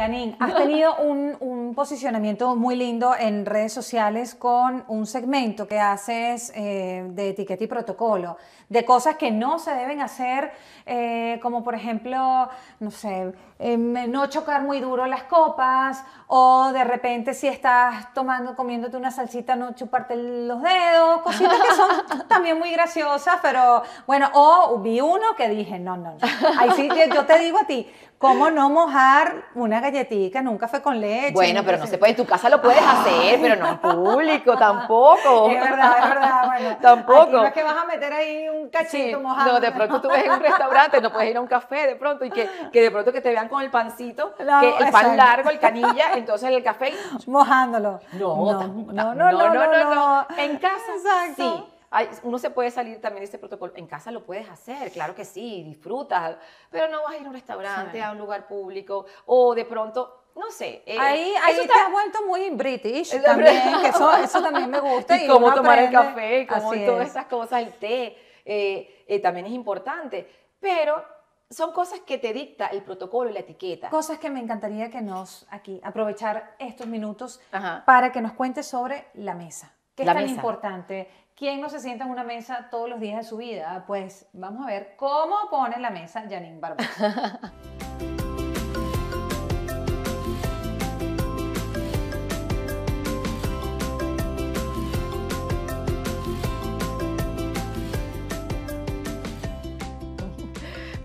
Janine, has tenido un, un posicionamiento muy lindo en redes sociales con un segmento que haces eh, de etiqueta y protocolo, de cosas que no se deben hacer, eh, como por ejemplo, no sé, em, no chocar muy duro las copas o de repente si estás tomando, comiéndote una salsita, no chuparte los dedos, cositas que son también muy graciosas, pero bueno, o vi uno que dije, no, no, ahí sí yo te digo a ti, ¿cómo no mojar una galletita en un café con leche? Bueno, pero no se puede. En tu casa lo puedes ah. hacer, pero no en público tampoco. Es verdad, es verdad. Bueno, tampoco. no es que vas a meter ahí un cachito sí, No, de pronto tú ves en un restaurante, no puedes ir a un café de pronto y que, de pronto que te vean con el pancito, el pan largo, el canilla, entonces el café. Mojándolo. No, no, no, no, no, no, En casa, exacto. sí. uno se puede salir también de este protocolo. En casa lo puedes hacer, claro que sí, disfrutas, pero no vas a ir a un restaurante, a un lugar público, o de pronto no sé. Eh, ahí ahí te has vuelto muy british también, eso, también me gusta. Y, cómo tomar el café, cómo todas esas cosas, el té, eh, eh, también es importante. Pero son cosas que te dicta el protocolo y la etiqueta. Cosas que me encantaría que nos, aquí, aprovechar estos minutos para que nos cuentes sobre la mesa. ¿Qué es tan importante? ¿Quién no se sienta en una mesa todos los días de su vida? Pues vamos a ver cómo pone la mesa Janine Barbosa.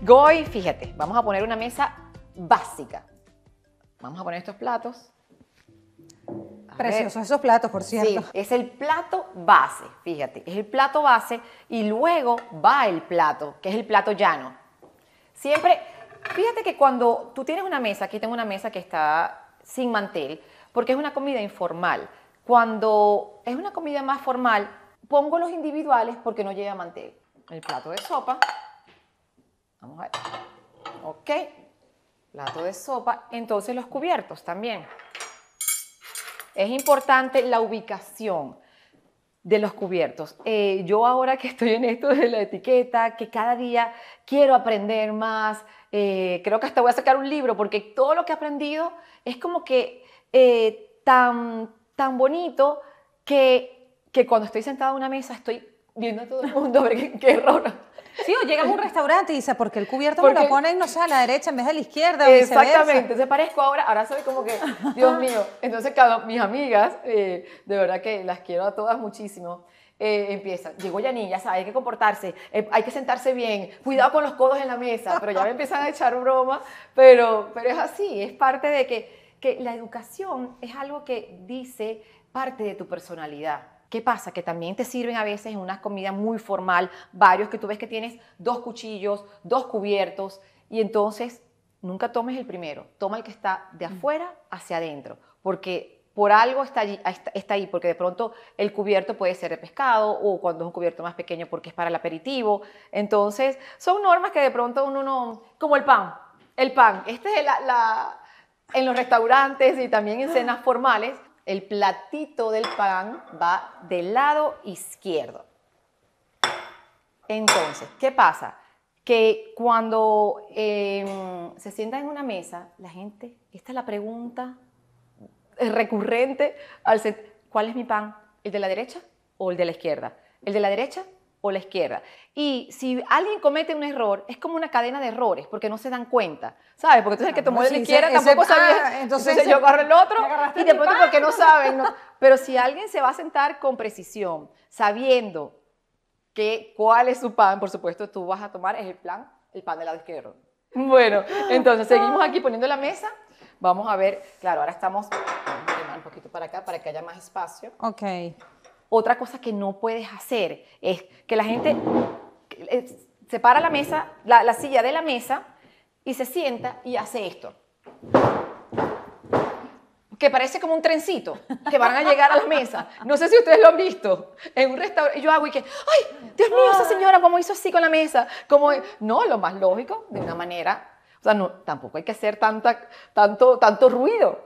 Goy, fíjate, vamos a poner una mesa básica. Vamos a poner estos platos. Preciosos esos platos, por cierto. Sí, es el plato base, fíjate, es el plato base y luego va el plato, que es el plato llano. Siempre, fíjate que cuando tú tienes una mesa, aquí tengo una mesa que está sin mantel, porque es una comida informal. Cuando es una comida más formal, pongo los individuales porque no lleva mantel. El plato de sopa, Vamos a ver. Ok, plato de sopa. Entonces los cubiertos también. Es importante la ubicación de los cubiertos. Eh, yo ahora que estoy en esto de la etiqueta, que cada día quiero aprender más, eh, creo que hasta voy a sacar un libro porque todo lo que he aprendido es como que eh, tan, tan bonito que, cuando estoy sentada a una mesa estoy viendo a todo el mundo a ver qué, qué error Sí, o llegas a un restaurante y dices, porque el cubierto me lo ponen, no sé, a la derecha en vez de la izquierda. Exactamente, se parezco ahora, ahora soy como que, Dios mío. Entonces, mis amigas, eh, de verdad que las quiero a todas muchísimo. Eh, empiezan, empieza, llegó Yanin, ya sabe, hay que comportarse, eh, hay que sentarse bien, cuidado con los codos en la mesa, pero ya me empiezan a echar broma, pero, pero es así, es parte de que, que la educación es algo que dice parte de tu personalidad. ¿Qué pasa? Que también te sirven a veces en una comida muy formal, varios que tú ves que tienes dos cuchillos, dos cubiertos, y entonces nunca tomes el primero, toma el que está de mm. afuera hacia adentro, porque por algo está, allí, está ahí, porque de pronto el cubierto puede ser de pescado o cuando es un cubierto más pequeño porque es para el aperitivo. Entonces, son normas que de pronto uno no, como el pan, el pan, este es la en los restaurantes y también en cenas formales, el platito del pan va del lado izquierdo. Entonces, ¿qué pasa? Que cuando em, se sienta en una mesa, la gente, esta es la pregunta eh, recurrente al ¿cuál es mi pan? ¿El de la derecha o el de la izquierda? ¿El de la derecha o la izquierda. Y si alguien comete un error, es como una cadena de errores, porque no se dan cuenta, ¿sabes? Porque entonces el que tomó de la izquierda tampoco sabía, ah, entonces, yo agarro el otro y después porque no saben. Pero si alguien se va a sentar con precisión, sabiendo que cuál es su pan, por supuesto tú vas a tomar es el plan, el pan la la izquierda Bueno, entonces seguimos aquí poniendo la mesa. Vamos a ver, claro, ahora estamos un poquito para acá para que haya más espacio. Ok. Otra cosa que no puedes hacer es que la gente eh, se para la mesa, la, silla de la mesa y se sienta y hace esto que parece como un trencito, que van a llegar a la mesa. No sé si ustedes lo han visto. En un restaurante, yo hago y que, ay, Dios mío, esa señora, ¿cómo hizo así con la mesa? Como, no, lo más lógico, de una manera, o sea, no, tampoco hay que hacer tanta, tanto, tanto ruido.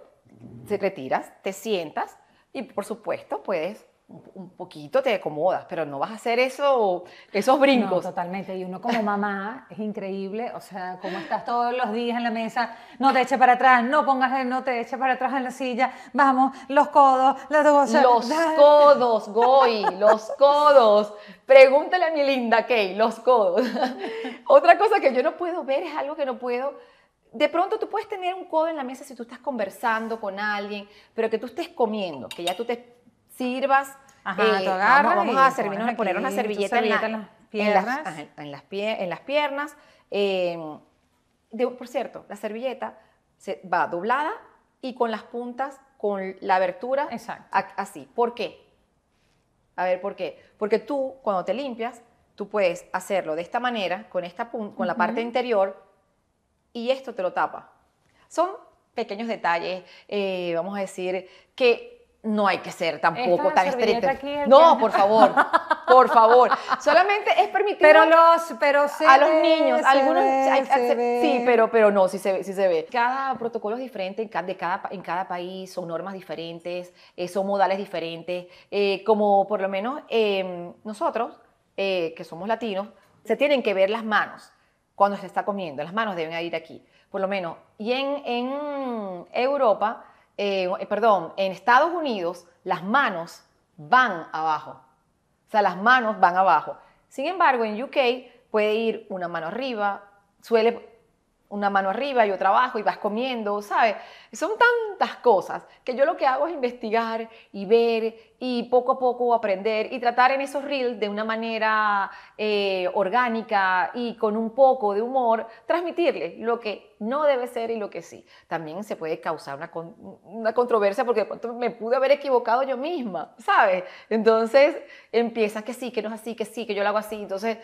Se retiras, te sientas y, por supuesto, puedes un poquito te acomodas, pero no vas a hacer eso, esos brincos. totalmente. Y uno como mamá es increíble, o sea, como estás todos los días en la mesa, no te eches para atrás, no pongas, el no te eches para atrás en la silla, vamos, los codos, las dos. Los codos, Goy, los codos. Pregúntale a mi linda Kay, los codos. Otra cosa que yo no puedo ver es algo que no puedo de pronto tú puedes tener un codo en la mesa si tú estás conversando con alguien, pero que tú estés comiendo, que ya tú te sirvas. Eh, vamos, a poner una servilleta, en, las piernas. En las, piernas. Eh, por cierto, la servilleta se va doblada y con las puntas, con la abertura, así. ¿Por qué? A ver, ¿por qué? Porque tú, cuando te limpias, tú puedes hacerlo de esta manera, con, esta con la parte interior, y esto te lo tapa. Son pequeños detalles, eh, vamos a decir, que no hay que ser tampoco tan estricto No, por favor, por favor. Solamente es permitido pero los, pero a los niños. algunos sí, pero, pero no, sí se, ve, se ve. Cada protocolo es diferente en cada, en cada país, son normas diferentes, eh, son modales diferentes. Eh, como por lo menos em, nosotros, eh, que somos latinos, se tienen que ver las manos cuando se está comiendo. Las manos deben ir aquí, por lo menos. Y en, en Europa eh, eh, perdón, en Estados Unidos las manos van abajo. O sea, las manos van abajo. Sin embargo, en UK puede ir una mano arriba, suele una mano arriba y otra abajo y vas comiendo, ¿sabes? Son tantas cosas que yo lo que hago es investigar y ver y poco a poco aprender y tratar en esos reels de una manera eh, orgánica y con un poco de humor, transmitirle lo que no debe ser y lo que sí. También se puede causar una, controversia porque de pronto me pude haber equivocado yo misma, ¿sabes? Entonces empieza que sí, que no es así, que sí, que yo lo hago así. Entonces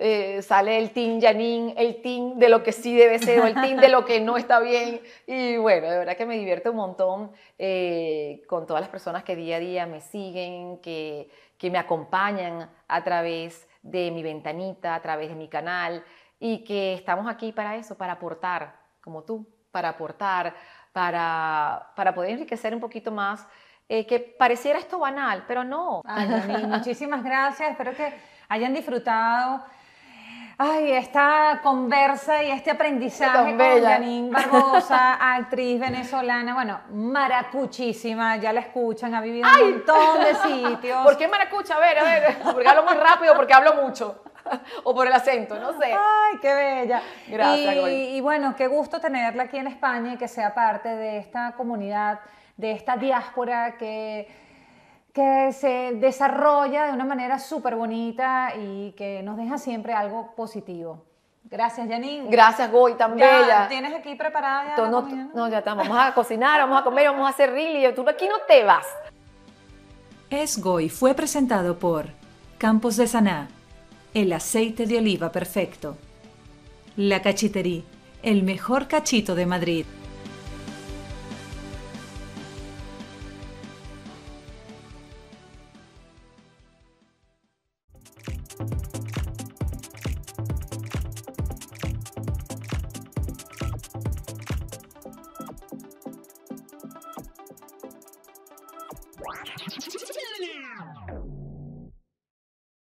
eh, sale el team Janine, el team de lo que sí debe ser o el team de lo que no está bien. Y bueno, de verdad que me divierto un montón eh, con todas las personas que día a día me siguen, que, que me acompañan a través de mi ventanita, a través de mi canal y que estamos aquí para eso, para aportar, como tú, para aportar, para, para poder enriquecer un poquito más, eh, que pareciera esto banal, pero no. muchísimas gracias, espero que hayan disfrutado ay, esta conversa y este aprendizaje con Janine Barbosa, actriz venezolana, bueno, maracuchísima, ya la escuchan, ha vivido en un montón de sitios. ¿Por qué maracucha? A ver, a ver, porque hablo muy rápido, porque hablo mucho o por el acento, no sé. Ay, qué bella. Gracias. Y, y bueno, qué gusto tenerla aquí en España y que sea parte de esta comunidad, de esta diáspora que que se desarrolla de una manera súper bonita y que nos deja siempre algo positivo. Gracias, Janine. Gracias, Goy, también. ya, ¿Tienes aquí preparada no, ya estamos. Vamos a cocinar, vamos a comer, vamos a hacer rilly. tú aquí no te vas. Es Goy fue presentado por Campos de Saná, el aceite de oliva perfecto. La Cachiterí, el mejor cachito de Madrid.